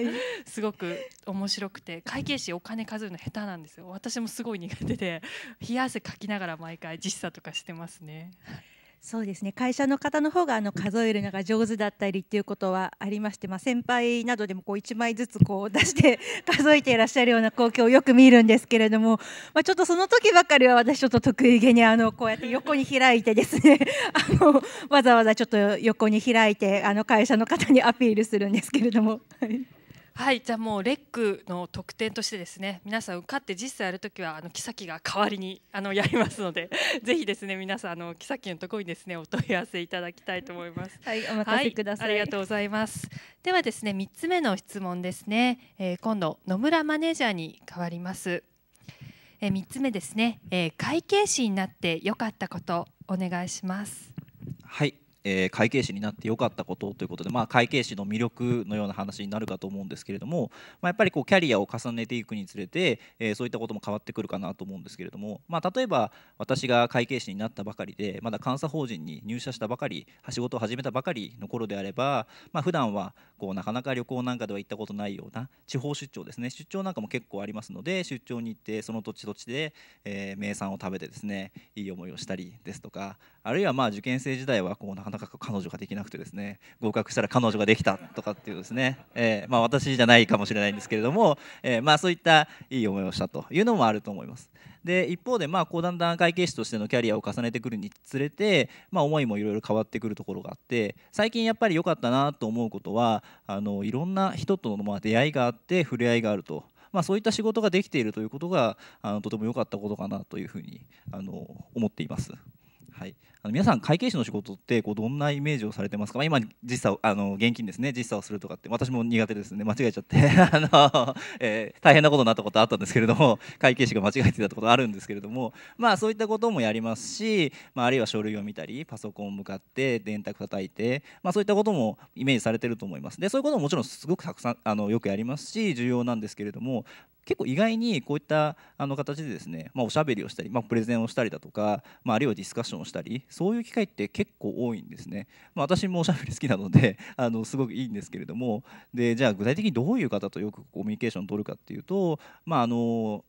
すごく面白くて会計士お金数えるの下手なんですよ私もすごい苦手で冷や汗かきながら毎回実査とかしてますね。はいそうですね会社
の方の方があの数えるのが上手だったりっていうことはありまして、まあ、先輩などでもこう1枚ずつこう (laughs) 出して数えていらっしゃるような光景をよく見るんですけれども、まあ、ちょっとその時ばかりは私ちょっと得意げにあのこうやって横に開いてですね (laughs) あのわざわざちょっと横に開いてあの会社の方にアピールするんですけれども。はい
はいじゃあもうレックの特典としてですね皆さん受かって実際やるときはあの木崎が代わりにあのやりますので (laughs) ぜひですね皆さんあの木崎のところにですねお問い合わせいただきたいと思いますはいお待たせください、はい、ありがとうございますではですね三つ目の質問ですね、えー、今度野村マネージャーに変わりますえー、つ目ですね、えー、会計士になって良かったことお願いします
はいえー、会計士になってよかったことということで、まあ、会計士の魅力のような話になるかと思うんですけれども、まあ、やっぱりこうキャリアを重ねていくにつれて、えー、そういったことも変わってくるかなと思うんですけれども、まあ、例えば私が会計士になったばかりでまだ監査法人に入社したばかり仕事を始めたばかりの頃であれば、まあ、普段はこうなかなか旅行なんかでは行ったことないような地方出張ですね出張なんかも結構ありますので出張に行ってその土地土地で、えー、名産を食べてですねいい思いをしたりですとかあるいはまあ受験生時代はこうなかなかなか彼女ができなくてですね合格したら彼女ができたとかっていうですね、えー、まあ、私じゃないかもしれないんですけれども、えー、まあ、そういったいい思いをしたというのもあると思います。で一方でまあこうだんだん会計士としてのキャリアを重ねてくるにつれて、まあ、思いもいろいろ変わってくるところがあって最近やっぱり良かったなと思うことはあのいろんな人とのま出会いがあって触れ合いがあると。まあ、そういった仕事ができているということがあのとても良かったことかなというふうにあの思っています。はい、あの皆さん会計士の仕事ってこうどんなイメージをされてますか、まあ、今実際あの現金ですね実際をするとかって私も苦手ですね間違えちゃって (laughs) あの、えー、大変なことになったことあったんですけれども会計士が間違えてたってことあるんですけれどもまあそういったこともやりますし、まあ、あるいは書類を見たりパソコンを向かって電卓叩いて、まあ、そういったこともイメージされてると思いますでそういうことももちろんすごくたくさんあのよくやりますし重要なんですけれども結構意外にこういったあの形でですね、まあ、おしゃべりをしたり、まあ、プレゼンをしたりだとか、まあ、あるいはディスカッションをしたりそういう機会って結構多いんですね、まあ、私もおしゃべり好きなので (laughs) あのすごくいいんですけれどもでじゃあ具体的にどういう方とよくコミュニケーションを取るかっていうとまああの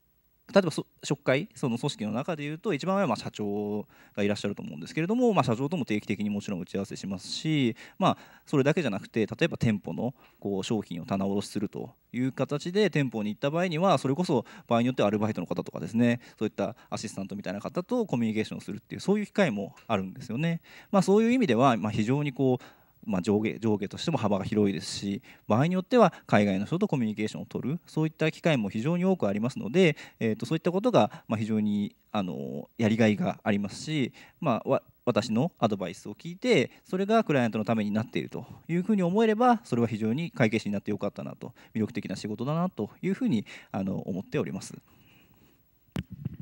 例えば職会その組織の中でいうと一番上はま社長がいらっしゃると思うんですけれども、まあ、社長とも定期的にもちろん打ち合わせしますし、まあ、それだけじゃなくて例えば店舗のこう商品を棚卸しするという形で店舗に行った場合にはそれこそ場合によってはアルバイトの方とかですねそういったアシスタントみたいな方とコミュニケーションするっていうそういう機会もあるんですよね。まあ、そういう意味では、ま非常にこうまあ、上下上下としても幅が広いですし場合によっては海外の人とコミュニケーションをとるそういった機会も非常に多くありますので、えー、とそういったことが、ま非常にあのやりがいがありますし、まあ、私のアドバイスを聞いてそれがクライアントのためになっているというふうに思えればそれは非常に会計士になってよかったなと魅力的な仕事だなというふうにあの思っております。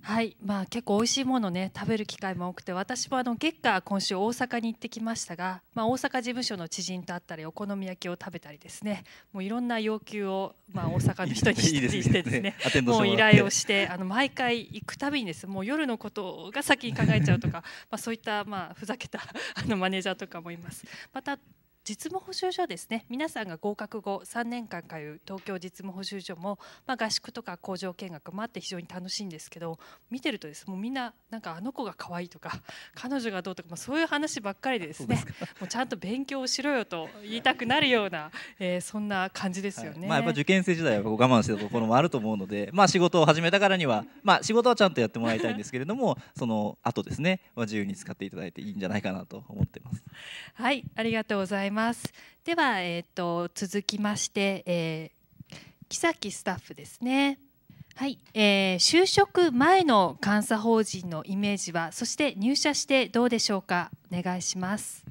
はい、まあ、結構美味しいものね食べる機会も多くて私もあの月下今週大阪に行ってきましたが、まあ、大阪事務所の知人と会ったりお好み焼きを食べたりですねもういろんな要求を、まあ、(laughs) 大阪の人にしてですねね、もう依頼をしてあの毎回行くたびにですもう夜のことが先に考えちゃうとかまあそういったまあふざけたあのマネージャーとかもいます。また実務補習所ですね皆さんが合格後3年間通う東京実務補習所も、まあ、合宿とか工場見学もあって非常に楽しいんですけど見てるとですもうみんななんかあの子が可愛いとか (laughs) 彼女がどうとか、まあ、そういう話ばっかりでですねもうちゃんと勉強しろよと言いたくなるような、えー、そんな感じですよね、はい、まあ、やっぱ受
験生時代は我慢してたところもあると思うので、まあ、仕事を始めたからには、まあ、仕事はちゃんとやってもらいたいんですけれどもその後ですね、まあ、自由に使っていただいていいんじゃないかなと思ってます。
はいありがとうございますますでは、えーと、続きまして、えー、木崎スタッフですねはい、えー、就職前の監査法人のイメージはそして入社してどうでしょうかお願いします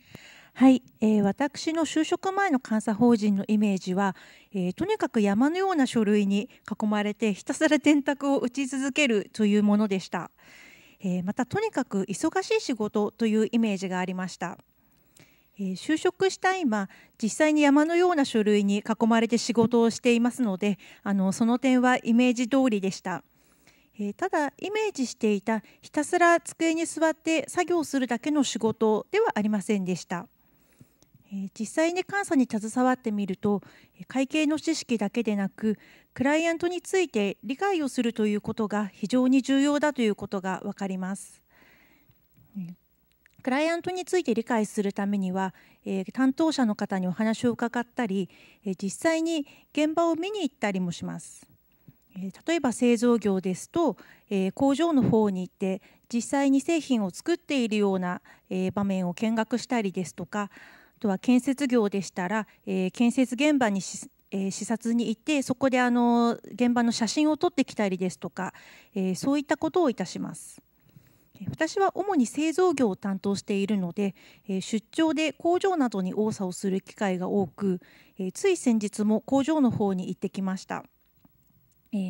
はい、えー、私の就職前の監査法人のイメージは、えー、とに
かく山のような書類に囲まれてひたすら電卓を打ち続けるというものでした、えー、またとにかく忙しい仕事というイメージがありましたえ就職した今実際に山のような書類に囲まれて仕事をしていますのであのその点はイメージ通りでした、えただイメージしていたひたすら机に座って作業するだけの仕事ではありませんでした、え実際に監査に携わってみると会計の知識だけでなくクライアントについて理解をするということが非常に重要だということが分かりますクライアントについて理解するためには、えー、担当者の方にお話を伺ったり、えー、実際に現場を見に行ったりもします。えー、例えば製造業ですと、え工場の方に行って実際に製品を作っているような、え場面を見学したりですとかあとは建設業でしたら、え建設現場にえ視察に行ってそこであの現場の写真を撮ってきたりですとか、えそういったことをいたします。私は主に製造業を担当しているので出張で工場などに多さをする機会が多くつい先日も工場の方に行ってきました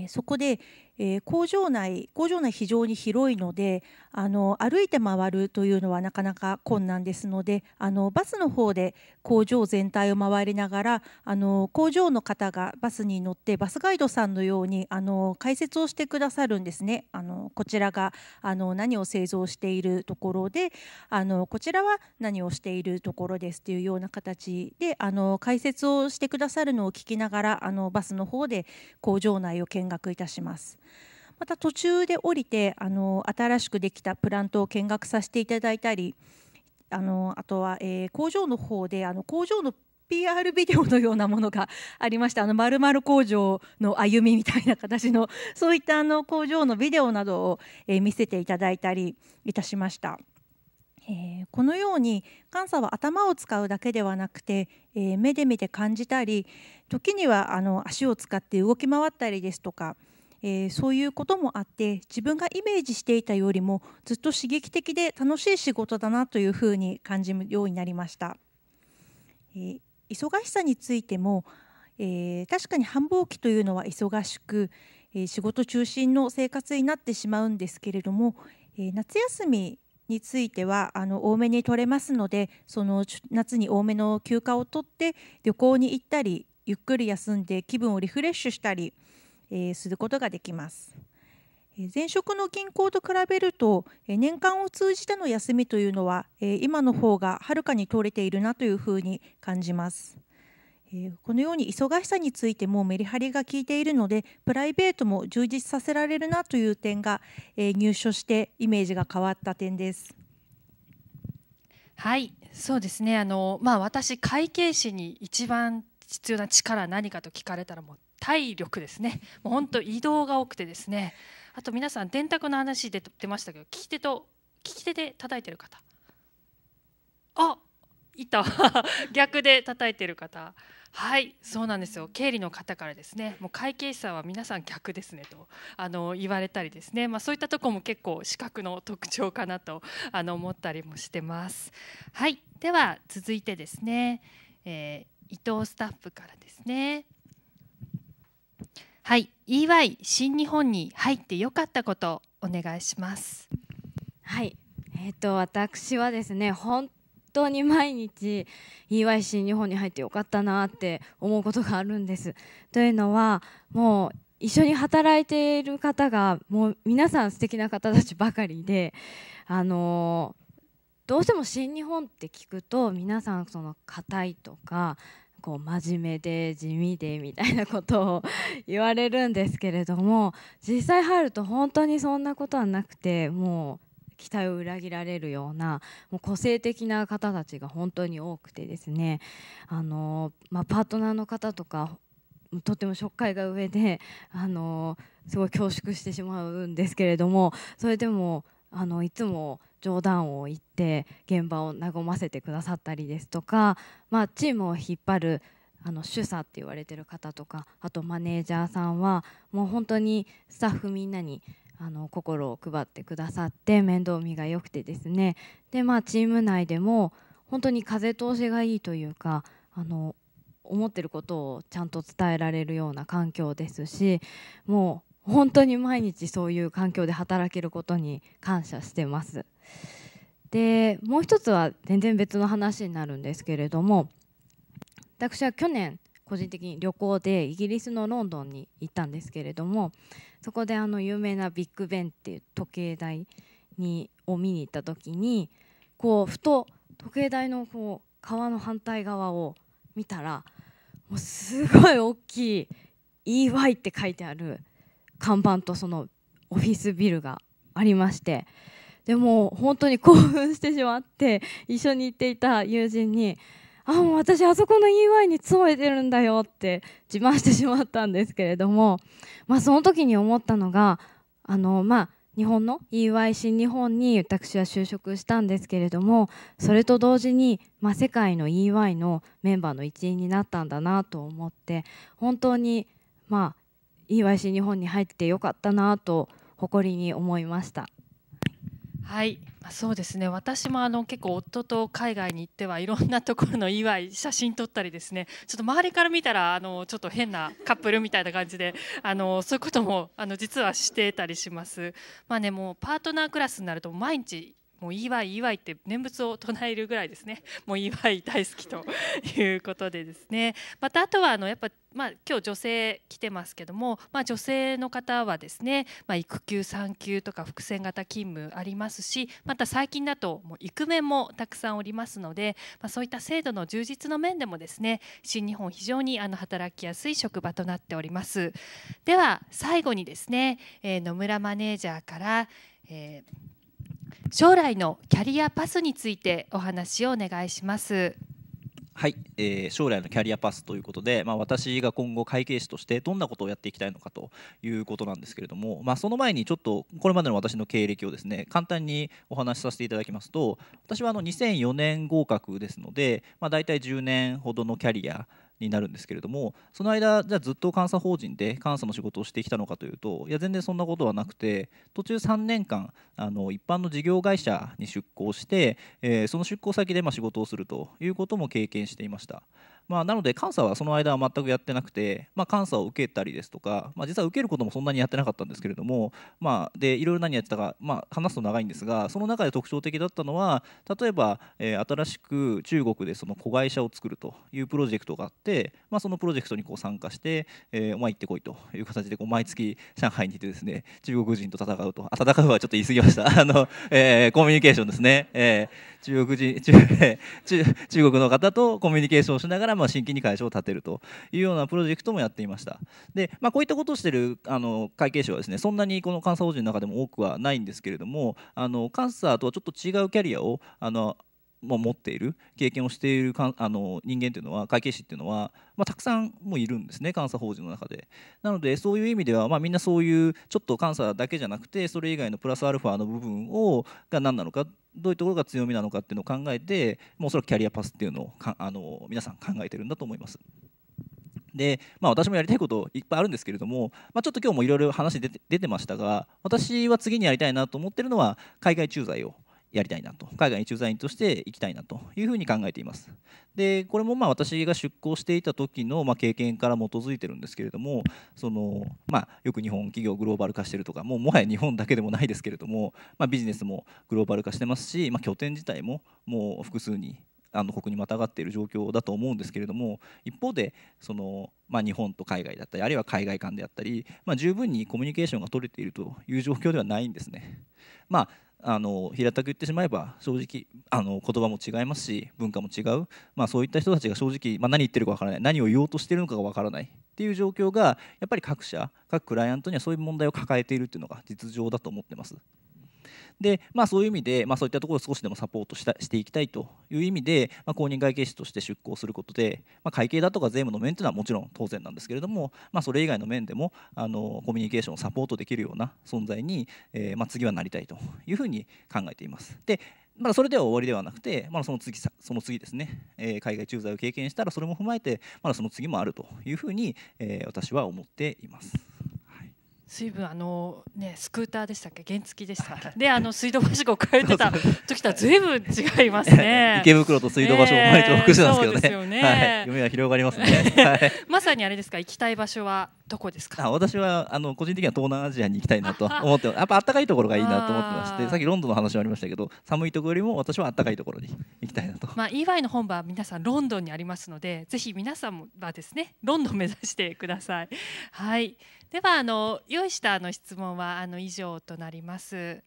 そこでえー、工場内工場内非常に広いのであの歩いて回るというのはなかなか困難ですのであのバスの方で工場全体を回りながらあの工場の方がバスに乗ってバスガイドさんのようにあの解説をしてくださるんですね。あのこちらがあの何を製造しているところであのこちらは何をしているところですというような形であの解説をしてくださるのを聞きながらあのバスの方で工場内を見学いたします。また途中で降りてあの新しくできたプラントを見学させていただいたりあのあとは、えー、工場の方であの工場の PR ビデオのようなものがありましたあの〇〇工場の歩みみたいな形の (laughs) そういったあの工場のビデオなどを、えー、見せていただいたりいたしました。えー、このように監査は頭を使うだけではなくて、えー、目で見て感じたり時にはあの足を使って動き回ったりですとかえー、そういうこともあって自分がイメージしていたよりもずっと刺激的で楽しい仕事だなというふうに感じるようになりました、えー、忙しさについても、えー、確かに繁忙期というのは忙しく、え仕事中心の生活になってしまうんですけれども、え夏休みについてはあの多めに取れますのでその夏に多めの休暇を取って旅行に行ったりゆっくり休んで気分をリフレッシュしたり、えすることができます。前職の銀行と比べると年間を通じての休みというのは今の方がはるかに取れているなというふうに感じます。このように忙しさについてもメリハリが効いているのでプライベートも充実させられるなという点が入
所してイメージが変わった点です。はいそうですねあの、まあ、私会計士に一番必要な力は何かと聞かれたらもう体力ですねもう本当移動が多くてですねあと皆さん電卓の話で出てましたけど聞き手と聞き手で叩いてる方あいた (laughs) 逆で叩いてる方はいそうなんですよ経理の方からですねもう会計士さんは皆さん逆ですねとあの言われたりですね、まあ、そういったとこも結構資格の特徴かなとあの思ったりもしてますはいでは続いてですね、えー、伊藤スタッフからですねはい EY 新日本に入ってよかったことお願いし
ますはいえっ、ー、と私はですね本当に毎日 EY 新日本に入ってよかったなって思うことがあるんですというのはもう一緒に働いている方がもう皆さん素敵な方たちばかりであのどうしても新日本って聞くと皆さんその硬いとかこう真面目で地味でみたいなことを言われるんですけれども実際入ると本当にそんなことはなくてもう期待を裏切られるようなもう個性的な方たちが本当に多くてですねあの、まあ、パートナーの方とかとっても食会が上であのすごい恐縮してしまうんですけれどもそれでもあのいつも冗談を言って現場を和ませてくださったりですとか、まあ、チームを引っ張るあの主査って言われてる方とかあとマネージャーさんはもう本当にスタッフみんなにあの心を配ってくださって面倒見が良くてですねで、まあ、チーム内でも本当に風通しがいいというかあの思ってることをちゃんと伝えられるような環境ですしもう本当に毎日そういう環境で働けることに感謝してます。でもう一つは全然別の話になるんですけれども私は去年個人的に旅行でイギリスのロンドンに行ったんですけれどもそこであの有名なビッグベンっていう時計台にを見に行った時にこうふと時計台のこう川の反対側を見たらもうすごい大きい EY って書いてある看板とそのオフィスビルがありましてでも本当に興奮してしまって一緒に行っていた友人に「あもう私あそこの EY に勤めてるんだよ」って自慢してしまったんですけれども、まあ、その時に思ったのがあのまあ日本の EY 新日本に私は就職したんですけれどもそれと同時に、まあ、世界の EY のメンバーの一員になったんだなと思って本当に、まあ、EYC 日本に入ってよかったなと誇りに思いました。
はい、そうですね私もあの結構夫と海外に行ってはいろんなところの祝い写真撮ったりですねちょっと周りから見たらあのちょっと変なカップルみたいな感じであのそういうこともあの実はしてたりします。まあね、もうパートナークラスになると毎日もう祝い祝いって念仏を唱えるぐらいですね (laughs) もう祝い大好きということでですねまたあとはあのやっぱまあ、今日女性来てますけども、まあ、女性の方はですね、まあ、育休産休とか伏線型勤務ありますしまた最近だともう育面もたくさんおりますので、まあ、そういった制度の充実の面でもですね新日本非常にあの働きやすい職場となっておりますでは最後にですね、えー、野村マネージャーから、えー将来のキャリアパスについてお話をお願いしま
す。はい、えー、将来のキャリアパスということで、まあ、私が今後会計士としてどんなことをやっていきたいのかということなんですけれども、まあ、その前にちょっとこれまでの私の経歴をですね簡単にお話しさせていただきますと私はあの2004年合格ですので、まあ、大体10年ほどのキャリアになるんですけれどもその間じゃあずっと監査法人で監査の仕事をしてきたのかというといや全然そんなことはなくて途中3年間あの一般の事業会社に出向して、えー、その出向先でま仕事をするということも経験していました。まあ、なので監査はその間は全くやってなくて、まあ、監査を受けたりですとか、まあ、実は受けることもそんなにやってなかったんですけれども、まあ、でいろいろ何やってたか、まあ、話すと長いんですがその中で特徴的だったのは例えば、えー、新しく中国でその子会社を作るというプロジェクトがあって、まあ、そのプロジェクトにこう参加して、えー、お前行ってこいという形でこう毎月 (laughs) 上海にいてですね中国人と戦うとあ戦うはちょっと言い過ぎました (laughs) あの、えー、コミュニケーションですね、えー、中国人中 (laughs) 中国の方とコミュニケーションをしながららま新規に会社を建てるというようなプロジェクトもやっていましたで、まあ、こういったことをしてるあの会計士はですねそんなにこの監査法人の中でも多くはないんですけれどもあの監査とはちょっと違うキャリアをあの持っている経験をしているかあの人間というのは会計士っていうのは、まあ、たくさんもいるんですね監査法人の中で。なのでそういう意味では、まあ、みんなそういうちょっと監査だけじゃなくてそれ以外のプラスアルファの部分をが何なのかどういうところが強みなのかっていうのを考えてもうおそらくキャリアパスっていうのをかあの皆さん考えてるんだと思います。で、まあ、私もやりたいこといっぱいあるんですけれども、まあ、ちょっと今日もいろいろ話出て出てましたが私は次にやりたいなと思ってるのは海外駐在をやりたいなと海外に駐在員として行きたいなというふうに考えていますでこれもまあ私が出向していた時のま経験から基づいてるんですけれどもそのまあ、よく日本企業グローバル化してるとかもうもはや日本だけでもないですけれども、まあ、ビジネスもグローバル化してますし、まあ、拠点自体ももう複数にあの国にまたがっている状況だと思うんですけれども一方でその、まあ、日本と海外だったりあるいは海外間であったり、まあ、十分にコミュニケーションが取れているという状況ではないんですね。まああの平たく言ってしまえば正直あの言葉も違いますし文化も違う、まあ、そういった人たちが正直、まあ、何言ってるかわからない何を言おうとしてるのかがわからないっていう状況がやっぱり各社各クライアントにはそういう問題を抱えているっていうのが実情だと思ってます。で、まあ、そういう意味で、まあ、そういったところを少しでもサポートしたしていきたいという意味で、まあ、公認会計士として出向することで、まあ、会計だとか税務の面というのはもちろん当然なんですけれども、まあ、それ以外の面でもあのコミュニケーションをサポートできるような存在に、えーまあ、次はなりたいというふうに考えています。でまだそれでは終わりではなくて、まあ、その次、その次ですね、えー、海外駐在を経験したら、それも踏まえて、まだその次もあるというふうに、えー、私は思っています。
水分あのねスクーターでしたっけ原付でしたっけ (laughs) であの水道橋を越えてた時とはずいぶん違いますね (laughs) 池袋と水道橋を毎日往復してたんですけどねね、はい、
夢は広がりますね、はい、
まさにあれですか行きたい場所はどこです
か私はあの個人的には東南アジアに行きたいなと思って (laughs) やっぱ暖かいところがいいなと思ってましてさっきロンドンの話もありましたけど寒いところよりも私は暖かいところに行きたいな
と、まあ、EY の本場は皆さんロンドンにありますのでぜひ皆さんはですねロンドン目指してください。はいではあの用意したあの質問はあの以上となります。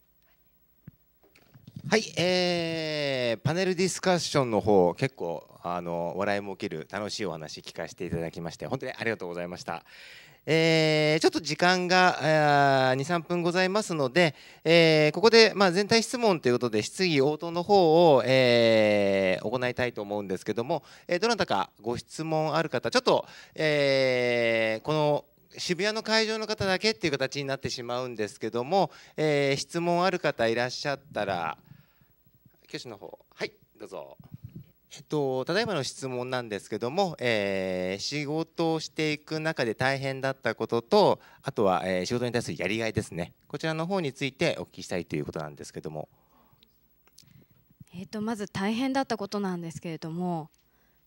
はい、えー、パネルディスカッションの方結構あの笑いも受ける楽しいお話聞かせていただきまして本当にありがとうございました。えー、ちょっと時間が23分ございますので、えー、ここで、まあ、全体質問ということで質疑応答の方を、えー、行いたいと思うんですけども、えどなたかご質問ある方ちょっと、えこの渋谷の会場の方だけっていう形になってしまうんですけども、えー、質問ある方いらっしゃったら挙手の方はいどうぞ。えっと、ただいまの質問なんですけども、えー、仕事をしていく中で大変だったこととあとは、えー、仕事に対するやりがいですねこちらの方についてお聞きしたいということなんですけども、
えっと、とまず大変だったことなんですけれども、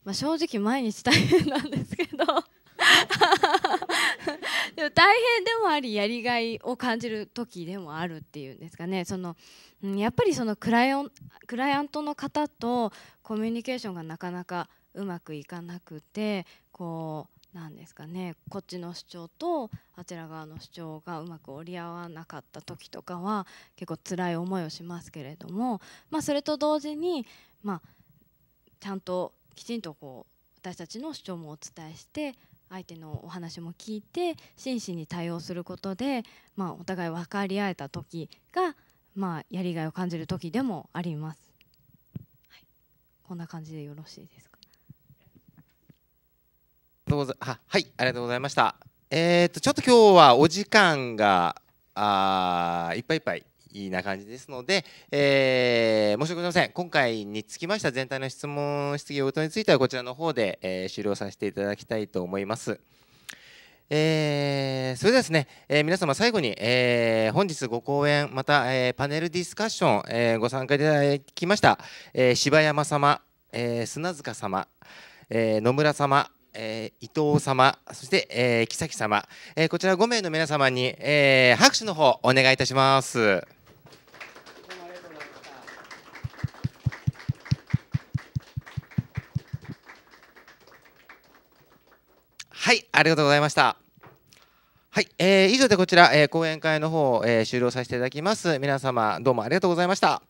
まあ、正直毎日大変なんですけど (laughs) でも大変でもありやりがいを感じる時でもあるっていうんですかねそのやっぱりそのクライオンクライアントの方とコミュニケーションがなかなかうまくいかなくてこうなんですかねこっちの主張とあちら側の主張がうまく折り合わなかった時とかは結構辛い思いをしますけれども、まあ、それと同時に、まあ、ちゃんときちんとこう私たちの主張もお伝えして相手のお話も聞いて真摯に対応することで、まあ、お互い分かり合えた時が、まあ、やりがいを感じる時でもあります、はい、こんな感じでよろしい
ですかどうぞははいありがとうございましたえっ、とちょっと今日はお時間があいっぱいいっぱいいいな感じですので、えー、申し訳ございません。今回につきました全体の質問、質疑応答についてはこちらの方で、えー、終了させていただきたいと思います。えー、それではですね、えー、皆様最後に、えー、本日ご講演、また、えー、パネルディスカッション、えー、ご参加いただきました、えー、柴山様、えー、砂塚様、えー、野村様、えー、伊藤様、そして、えー、木崎様、えー、こちら5名の皆様に、えー、拍手の方お願いいたします。はいありがとうございましたはい、えー、以上でこちら、えー、講演会の方、えー、終了させていただきます皆様どうもありがとうございました